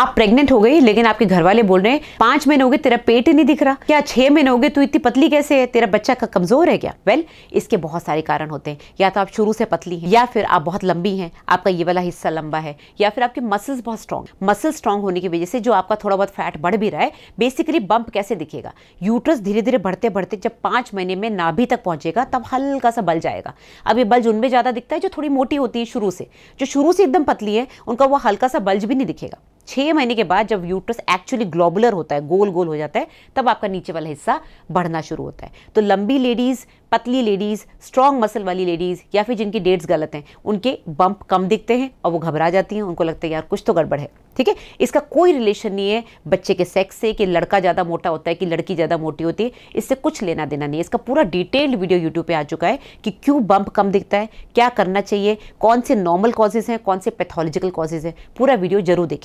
आप प्रेग्नेंट हो गई लेकिन आपके घर वाले बोल रहे हैं पांच महीने हो गए तेरा पेट ही नहीं दिख रहा क्या छह महीने हो गए तू इतनी पतली कैसे है तेरा बच्चा का कमजोर है क्या वेल इसके बहुत सारे कारण होते हैं या तो आप शुरू से पतली हैं या फिर आप बहुत लंबी हैं आपका ये वाला हिस्सा लंबा है या फिर आपके मसल्स बहुत स्ट्रांग मसल स्ट्रांग होने की वजह से जो आपका थोड़ा बहुत फैट बढ़ भी रहा है बेसिकली बंप कैसे दिखेगा यूट्रस धीरे धीरे बढ़ते बढ़ते जब पांच महीने में नाभि तक पहुंचेगा तब हल्का सा बल जाएगा अब ये बल्ज उनमें ज़्यादा दिखता है जो थोड़ी मोटी होती है शुरू से जो शुरू से एकदम पतली है उनका वो हल्का सा बल्ज भी नहीं दिखेगा छः महीने के बाद जब यूट्रस एक्चुअली ग्लोबुलर होता है गोल गोल हो जाता है तब आपका नीचे वाला हिस्सा बढ़ना शुरू होता है तो लंबी लेडीज़ पतली लेडीज़ स्ट्रॉन्ग मसल वाली लेडीज़ या फिर जिनकी डेट्स गलत हैं उनके बम्प कम दिखते हैं और वो घबरा जाती हैं उनको लगता है यार कुछ तो गड़बड़ है ठीक है इसका कोई रिलेशन नहीं है बच्चे के सेक्स से कि लड़का ज़्यादा मोटा होता है कि लड़की ज़्यादा मोटी होती है इससे कुछ लेना देना नहीं है इसका पूरा डिटेल्ड वीडियो यूट्यूब पर आ चुका है कि क्यों बम्प कम दिखता है क्या करना चाहिए कौन से नॉर्मल कॉजेज़ हैं कौन से पैथोलॉजिकल कॉजेज़ हैं पूरा वीडियो जरूर देखिए